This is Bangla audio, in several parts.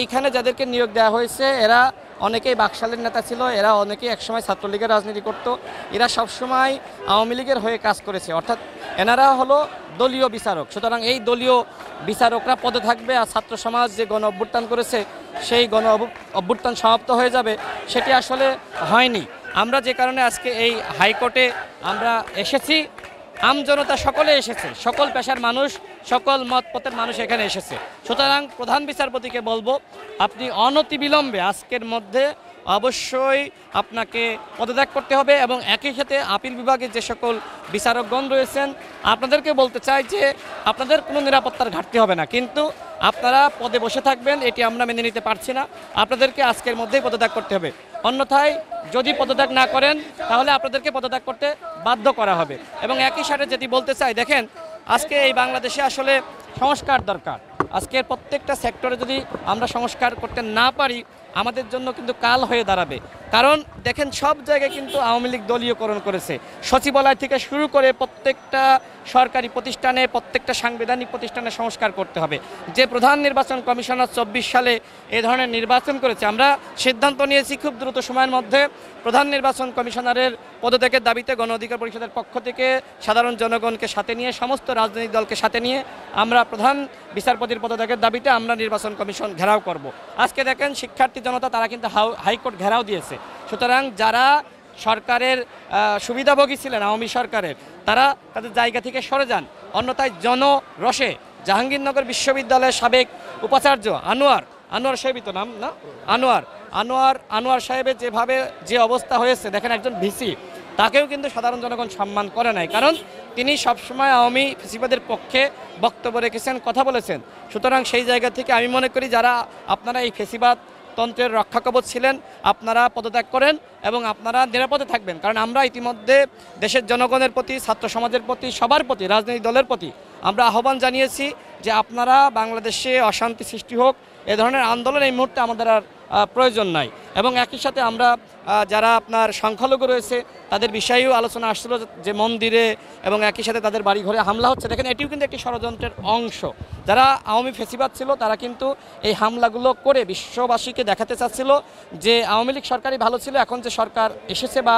এইখানে যাদেরকে নিয়োগ দেওয়া হয়েছে এরা অনেকেই বাকশালের নেতা ছিল এরা অনেকেই একসময় ছাত্রলীগের রাজনীতি করত এরা সবসময় আওয়ামী লীগের হয়ে কাজ করেছে অর্থাৎ এনারা হলো দলীয় বিচারক সুতরাং এই দলীয় বিচারকরা পদে থাকবে আর ছাত্র সমাজ যে গণ অভ্যুত্থান করেছে সেই গণ অভ্যুত্থান সমাপ্ত হয়ে যাবে সেটি আসলে হয়নি আমরা যে কারণে আজকে এই হাইকোর্টে আমরা এসেছি আমজনতা সকলে এসেছে সকল পেশার মানুষ সকল মতপথের মানুষ এখানে এসেছে সুতরাং প্রধান বিচারপতিকে বলবো আপনি অনতিবিলম্বে আজকের মধ্যে অবশ্যই আপনাকে পদত্যাগ করতে হবে এবং একই সাথে আপিল বিভাগে যে সকল বিচারকগণ রয়েছেন আপনাদেরকে বলতে চাই যে আপনাদের কোনো নিরাপত্তার ঘাটতি হবে না কিন্তু আপনারা পদে বসে থাকবেন এটি আমরা মেনে নিতে পারছি না আপনাদেরকে আজকের মধ্যেই পদত্যাগ করতে হবে অন্যথায় যদি পদত্যাগ না করেন তাহলে আপনাদেরকে পদত্যাগ করতে বাধ্য করা হবে এবং একই সাথে যেটি বলতে চাই দেখেন আজকে এই বাংলাদেশে আসলে সংস্কার দরকার আজকের প্রত্যেকটা সেক্টরে যদি আমরা সংস্কার করতে না পারি আমাদের জন্য কিন্তু কাল হয়ে দাঁড়াবে কারণ দেখেন সব জায়গায় কিন্তু আওয়ামী লীগ দলীয়করণ করেছে সচিবালয় থেকে শুরু করে প্রত্যেকটা সরকারি প্রতিষ্ঠানে প্রত্যেকটা সাংবিধানিক প্রতিষ্ঠানে সংস্কার করতে হবে যে প্রধান নির্বাচন কমিশনার চব্বিশ সালে এ ধরনের নির্বাচন করেছে আমরা সিদ্ধান্ত নিয়েছি খুব দ্রুত সময়ের মধ্যে প্রধান নির্বাচন কমিশনারের পদত্যাগের দাবিতে গণ অধিকার পরিষদের পক্ষ থেকে সাধারণ জনগণকে সাথে নিয়ে সমস্ত রাজনৈতিক দলকে সাথে নিয়ে আমরা প্রধান বিচারপতির পদত্যাগের দাবিতে আমরা নির্বাচন কমিশন ঘেরাও করব আজকে দেখেন শিক্ষার্থী জনতা তারা কিন্তু হাইকোর্ট ঘেরাও দিয়েছে সুতরাং যারা সরকারের সুবিধাভোগী ছিলেন আওয়ামী সরকারের তারা তাদের জায়গা থেকে সরে যান অন্যথায় জনরসে জাহাঙ্গীরনগর বিশ্ববিদ্যালয়ের সাবেক উপাচার্য আনোয়ার আনোয়ার সাহেবই তো নাম না আনোয়ার আনোয়ার আনোয়ার সাহেবের যেভাবে যে অবস্থা হয়েছে দেখেন একজন ভিসি তাকেও কিন্তু সাধারণ জনগণ সম্মান করে নাই কারণ তিনি সবসময় আওয়ামী ফিসিবাদের পক্ষে বক্তব্য রেখেছেন কথা বলেছেন সুতরাং সেই জায়গা থেকে আমি মনে করি যারা আপনারা এই ফেসিবাদ তন্ত্রের রক্ষা কবচ ছিলেন আপনারা পদত্যাগ করেন এবং আপনারা নিরাপদে থাকবেন কারণ আমরা ইতিমধ্যে দেশের জনগণের প্রতি ছাত্র সমাজের প্রতি সবার প্রতি রাজনৈতিক দলের প্রতি আমরা আহ্বান জানিয়েছি যে আপনারা বাংলাদেশে অশান্তি সৃষ্টি হোক এ ধরনের আন্দোলন এই মুহূর্তে আমাদের আর প্রয়োজন নাই এবং একই সাথে আমরা যারা আপনার সংখ্যালঘু রয়েছে তাদের বিষয়েও আলোচনা আসছিল যে মন্দিরে এবং একই সাথে তাদের ঘরে হামলা হচ্ছে দেখেন এটিও কিন্তু একটি ষড়যন্ত্রের অংশ যারা আওয়ামী ফেসিবাদ ছিল তারা কিন্তু এই হামলাগুলো করে বিশ্ববাসীকে দেখাতে চাচ্ছিল যে আওয়ামী লীগ সরকারই ভালো ছিল এখন যে সরকার এসেছে বা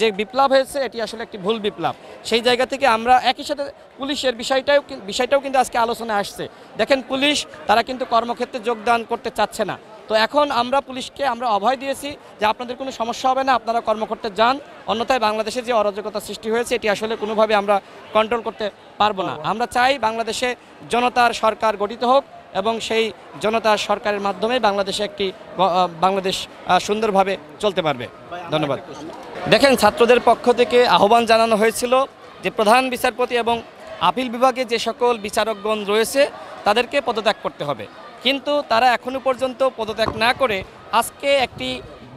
যে বিপ্লব হয়েছে এটি আসলে একটি ভুল বিপ্লব সেই জায়গা থেকে আমরা একই সাথে পুলিশের বিষয়টাও বিষয়টাও কিন্তু আজকে আলোচনা আসছে দেখেন পুলিশ তারা কিন্তু কর্মক্ষেত্রে যোগদান করতে চাচ্ছে না তো এখন আমরা পুলিশকে আমরা অভয় দিয়েছি যে আপনাদের কোনো সমস্যা হবে না আপনারা কর্মকর্তা যান অন্যথায় বাংলাদেশে যে অরাজকতা সৃষ্টি হয়েছে এটি আসলে কোনোভাবে আমরা কন্ট্রোল করতে পারবো না আমরা চাই বাংলাদেশে জনতার সরকার গঠিত হোক এবং সেই জনতার সরকারের মাধ্যমে বাংলাদেশে একটি বাংলাদেশ সুন্দরভাবে চলতে পারবে ধন্যবাদ দেখেন ছাত্রদের পক্ষ থেকে আহ্বান জানানো হয়েছিল যে প্রধান বিচারপতি এবং আপিল বিভাগে যে সকল বিচারকগণ রয়েছে তাদেরকে পদত্যাগ করতে হবে কিন্তু তারা এখনও পর্যন্ত পদত্যাগ না করে আজকে একটি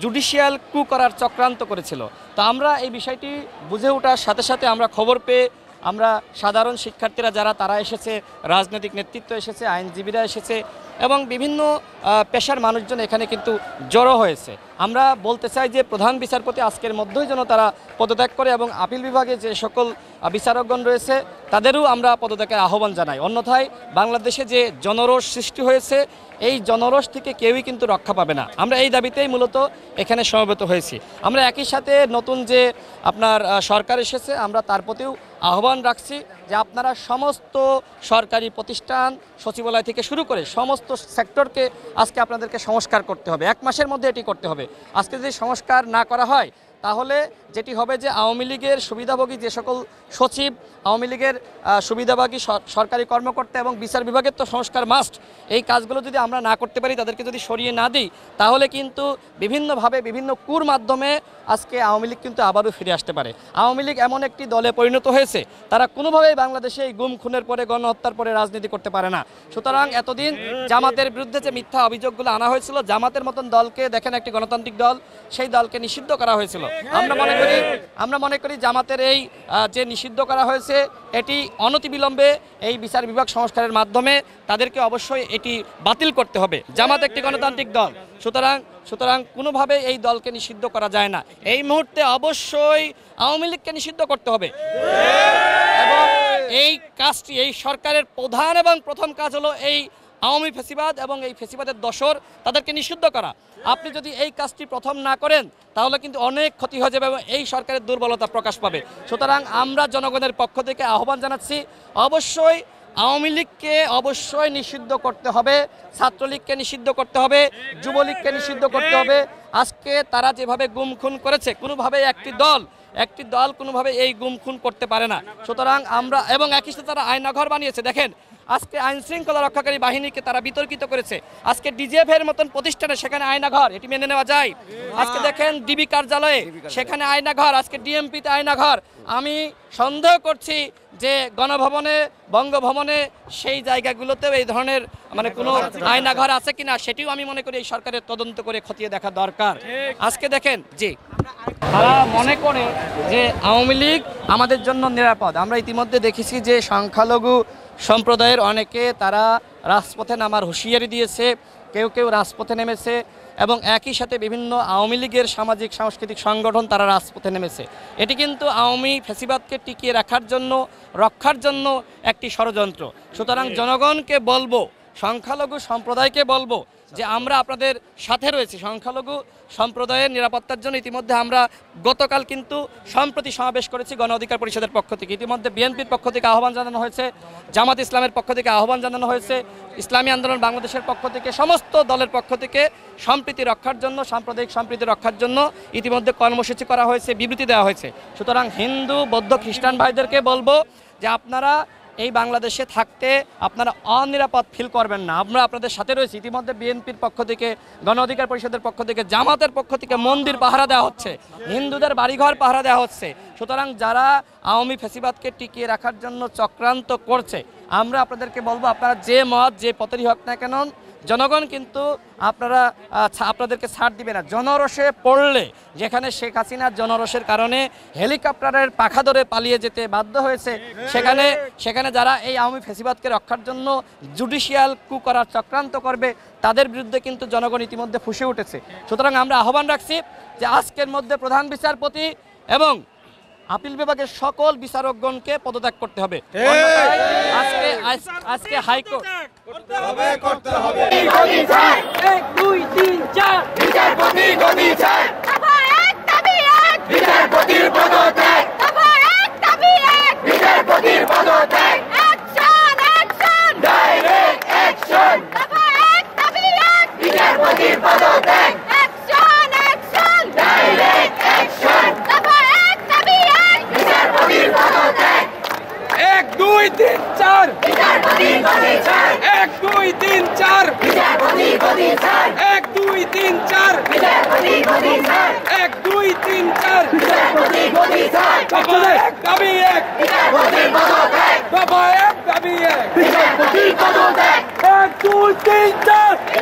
জুডিশিয়াল কু করার চক্রান্ত করেছিল তো আমরা এই বিষয়টি বুঝে ওঠার সাথে সাথে আমরা খবর পেয়ে আমরা সাধারণ শিক্ষার্থীরা যারা তারা এসেছে রাজনৈতিক নেতৃত্ব এসেছে আইনজীবীরা এসেছে এবং বিভিন্ন পেশার মানুষজন এখানে কিন্তু জড়ো হয়েছে আমরা বলতে চাই যে প্রধান বিচারপতি আজকের মধ্যেই যেন তারা পদত্যাগ করে এবং আপিল বিভাগে যে সকল বিচারকগণ রয়েছে তাদেরও আমরা পদত্যাগের আহ্বান জানাই অন্যথায় বাংলাদেশে যে জনরোষ সৃষ্টি হয়েছে এই জনরোষ থেকে কেউই কিন্তু রক্ষা পাবে না আমরা এই দাবিতেই মূলত এখানে সমবেত হয়েছি আমরা একই সাথে নতুন যে আপনার সরকার এসেছে আমরা তার প্রতিও আহ্বান রাখছি যে আপনারা সমস্ত সরকারি প্রতিষ্ঠান সচিবালয় থেকে শুরু করে সমস্ত সেক্টরকে আজকে আপনাদেরকে সংস্কার করতে হবে এক মাসের মধ্যে এটি করতে হবে আজকে যদি সংস্কার না করা হয় তাহলে যেটি হবে যে আওয়ামী লীগের সুবিধাভোগী যে সকল সচিব আওয়ামী লীগের সুবিধাভোগী সরকারি কর্মকর্তা এবং বিচার বিভাগের তো সংস্কার মাস্ট এই কাজগুলো যদি আমরা না করতে পারি তাদেরকে যদি সরিয়ে না দিই তাহলে কিন্তু বিভিন্নভাবে বিভিন্ন কুর মাধ্যমে আজকে আওয়ামী লীগ কিন্তু আবারও ফিরে আসতে পারে আওয়ামী লীগ এমন একটি দলে পরিণত হয়েছে তারা কোনোভাবেই বাংলাদেশে এই গুম খুনের পরে গণহত্যার পরে রাজনীতি করতে পারে না সুতরাং এতদিন জামাতের বিরুদ্ধে যে মিথ্যা অভিযোগগুলো আনা হয়েছিল জামাতের মতন দলকে দেখেন একটি গণতান্ত্রিক দল সেই দলকে নিষিদ্ধ করা হয়েছিল আমরা মনে করি আমরা মনে করি জামাতের এই যে নিষিদ্ধ করা হয়েছে এটি অনতিবিলম্বে এই বিচার বিভাগ সংস্কারের মাধ্যমে তাদেরকে অবশ্যই এটি বাতিল করতে হবে জামাত একটি গণতান্ত্রিক দল সুতরাং সুতরাং কোনোভাবে এই দলকে নিষিদ্ধ করা যায় না এই মুহূর্তে অবশ্যই আওয়ামী লীগকে নিষিদ্ধ করতে হবে এবং এই কাজটি এই সরকারের প্রধান এবং প্রথম কাজ হলো এই আওয়ামী ফেসিবাদ এবং এই ফেসিবাদের দশর তাদেরকে নিষিদ্ধ করা আপনি যদি এই কাজটি প্রথম না করেন তাহলে কিন্তু অনেক ক্ষতি হয়ে যাবে এবং এই সরকারের দুর্বলতা প্রকাশ পাবে সুতরাং আমরা জনগণের পক্ষ থেকে আহ্বান জানাচ্ছি অবশ্যই আওয়ামী লীগকে অবশ্যই নিষিদ্ধ করতে হবে ছাত্রলীগকে নিষিদ্ধ করতে হবে যুবলীগকে নিষিদ্ধ করতে হবে আজকে তারা যেভাবে গুম খুন করেছে কোনোভাবে একটি দল একটি দল কোনোভাবে এই গুম খুন করতে পারে না সুতরাং আমরা এবং একই সাথে তারা আয়নাঘর বানিয়েছে দেখেন আজকে আইন শৃঙ্খলা রক্ষাকারী বাহিনীকে তারা বিতর্কিত করেছে আজকে ডিজিএফ এর মতন প্রতিষ্ঠানে সেখানে আয়নাঘর এটি মেনে নেওয়া যায় আজকে দেখেন ডিবি কার্যালয়ে সেখানে আয়নাঘর আজকে ডিএমপিতে আয়নাঘর আমি সন্দেহ করছি যে গণভবনে বঙ্গভবনে সেই জায়গাগুলোতেও এই ধরনের মানে কোনো আয়নাঘর আছে কিনা সেটিও আমি মনে করি এই সরকারের তদন্ত করে খতিয়ে দেখা দরকার আজকে দেখেন জি তারা মনে করে যে আওয়ামী লীগ আমাদের জন্য নিরাপদ আমরা ইতিমধ্যে দেখেছি যে সংখ্যালঘু সম্প্রদায়ের অনেকে তারা রাজপথে নামার হুঁশিয়ারি দিয়েছে কেউ কেউ রাজপথে নেমেছে এবং একই সাথে বিভিন্ন আওয়ামী লীগের সামাজিক সাংস্কৃতিক সংগঠন তারা রাজপথে নেমেছে এটি কিন্তু আওয়ামী ফেসিবাদকে টিকিয়ে রাখার জন্য রক্ষার জন্য একটি ষড়যন্ত্র সুতরাং জনগণকে বলবো সংখ্যালঘু সম্প্রদায়কে বলবো যে আমরা আপনাদের সাথে রয়েছি সংখ্যালঘু সম্প্রদায়ের নিরাপত্তার জন্য ইতিমধ্যে আমরা গতকাল কিন্তু সম্প্রতি সমাবেশ করেছি গণ অধিকার পরিষদের পক্ষ থেকে ইতিমধ্যে বিএনপির পক্ষ থেকে আহ্বান জানানো হয়েছে জামাত ইসলামের পক্ষ থেকে আহ্বান জানানো হয়েছে ইসলামী আন্দোলন বাংলাদেশের পক্ষ থেকে সমস্ত দলের পক্ষ থেকে সম্প্রীতি রক্ষার জন্য সাম্প্রদায়িক সম্প্রীতি রক্ষার জন্য ইতিমধ্যে কর্মসূচি করা হয়েছে বিবৃতি দেওয়া হয়েছে সুতরাং হিন্দু বৌদ্ধ খ্রিস্টান ভাইদেরকে বলবো যে আপনারা এই বাংলাদেশে থাকতে আপনারা অনিরাপদ ফিল করবেন না আমরা আপনাদের সাথে রয়েছি ইতিমধ্যে বিএনপির পক্ষ থেকে গণ অধিকার পরিষদের পক্ষ থেকে জামাতের পক্ষ থেকে মন্দির পাহারা দেওয়া হচ্ছে হিন্দুদের বাড়িঘর পাহারা দেওয়া হচ্ছে সুতরাং যারা আওয়ামী ফেসিবাদকে টিকিয়ে রাখার জন্য চক্রান্ত করছে আমরা আপনাদেরকে বলবো আপনারা যে মত যে পথেরই হোক না কেন জনগণ কিন্তু আপনারা আপনাদেরকে ছাড় দিবে না জনরসে পড়লে যেখানে শেখ হাসিনার জনরসের কারণে হেলিকপ্টারের পাখা ধরে পালিয়ে যেতে বাধ্য হয়েছে সেখানে সেখানে যারা এই আওয়ামী ফেসিবাদকে রক্ষার জন্য জুডিশিয়াল কু করার চক্রান্ত করবে তাদের বিরুদ্ধে কিন্তু জনগণ ইতিমধ্যে ফুসে উঠেছে সুতরাং আমরা আহ্বান রাখছি যে আজকের মধ্যে প্রধান বিচারপতি এবং আপিল বিভাগের সকল বিচারকগণকে পদত্যাগ করতে হবে আজকে আজকে হাইকোর্ট করতে হবে করতে হবে গদি চাই এক দুই তিন চার বিচারপতি গদি চাই এক দুই তিন চার দাবি এক দাবি এক এক দুই তিন চার